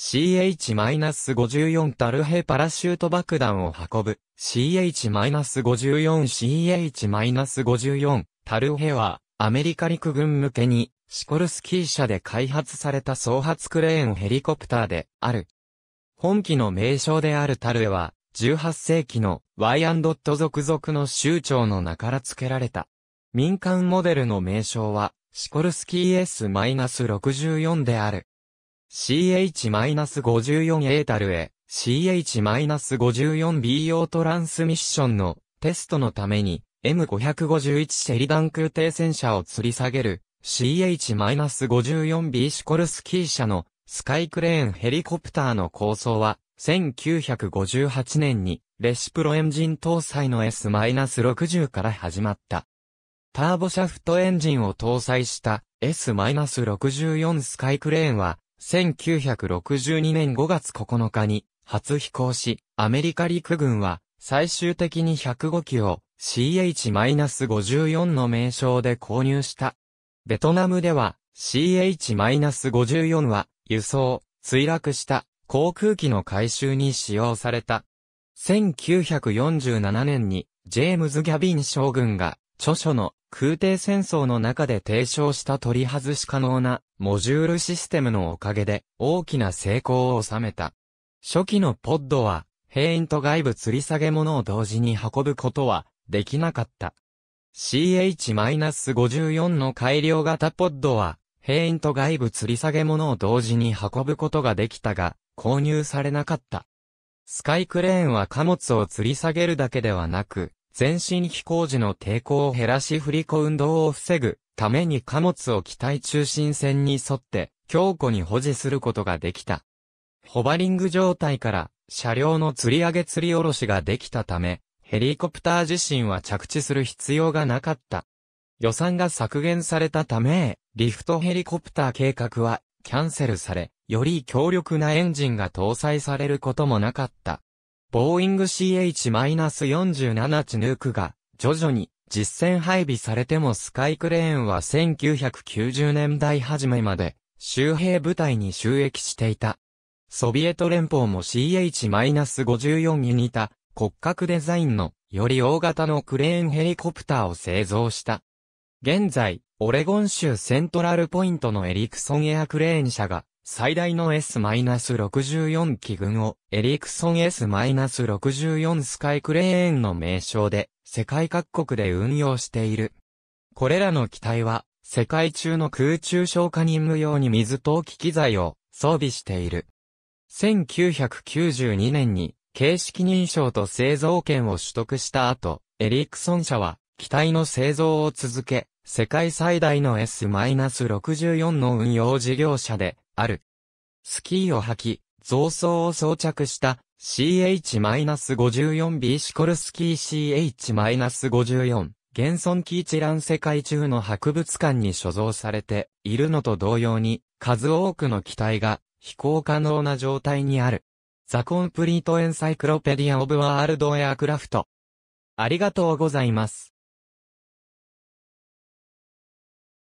CH-54 タルヘパラシュート爆弾を運ぶ。CH-54 CH-54 タルヘは、アメリカ陸軍向けに、シコルスキー社で開発された総発クレーンヘリコプターである。本機の名称であるタルヘは、18世紀の Y& ドット族々の州長の名から付けられた。民間モデルの名称は、シコルスキー S-64 である。CH-54A タルへ CH-54B o トランスミッションのテストのために M551 シェリダン空挺戦車を吊り下げる CH-54B シコルスキー車のスカイクレーンヘリコプターの構想は1958年にレシプロエンジン搭載の S-60 から始まった。ターボシャフトエンジンを搭載した S-64 スカイクレーンは1962年5月9日に初飛行し、アメリカ陸軍は最終的に105機を CH-54 の名称で購入した。ベトナムでは CH-54 は輸送、墜落した航空機の回収に使用された。1947年にジェームズ・ギャビン将軍が著書の空挺戦争の中で提唱した取り外し可能なモジュールシステムのおかげで大きな成功を収めた。初期のポッドは兵員と外部吊り下げ物を同時に運ぶことはできなかった。CH-54 の改良型ポッドは兵員と外部吊り下げ物を同時に運ぶことができたが購入されなかった。スカイクレーンは貨物を吊り下げるだけではなく、全身飛行時の抵抗を減らし振り子運動を防ぐために貨物を機体中心線に沿って強固に保持することができた。ホバリング状態から車両の吊り上げ吊り下ろしができたため、ヘリコプター自身は着地する必要がなかった。予算が削減されたため、リフトヘリコプター計画はキャンセルされ、より強力なエンジンが搭載されることもなかった。ボーイング CH-47 チヌークが徐々に実戦配備されてもスカイクレーンは1990年代初めまで周辺部隊に収益していた。ソビエト連邦も CH-54 に似た骨格デザインのより大型のクレーンヘリコプターを製造した。現在、オレゴン州セントラルポイントのエリクソンエアクレーン社が最大の S-64 機群をエリクソン S-64 スカイクレーンの名称で世界各国で運用している。これらの機体は世界中の空中消火任務用に水投機機材を装備している。1992年に形式認証と製造権を取得した後、エリクソン社は機体の製造を続け、世界最大の S-64 の運用事業者で、ある。スキーを履き、増装を装着した CH-54B シコルスキー CH-54。現存キーチラン世界中の博物館に所蔵されているのと同様に、数多くの機体が飛行可能な状態にある。ザ・コンプリート・エンサイクロペディア・オブ・ワールド・エアクラフト。ありがとうございます。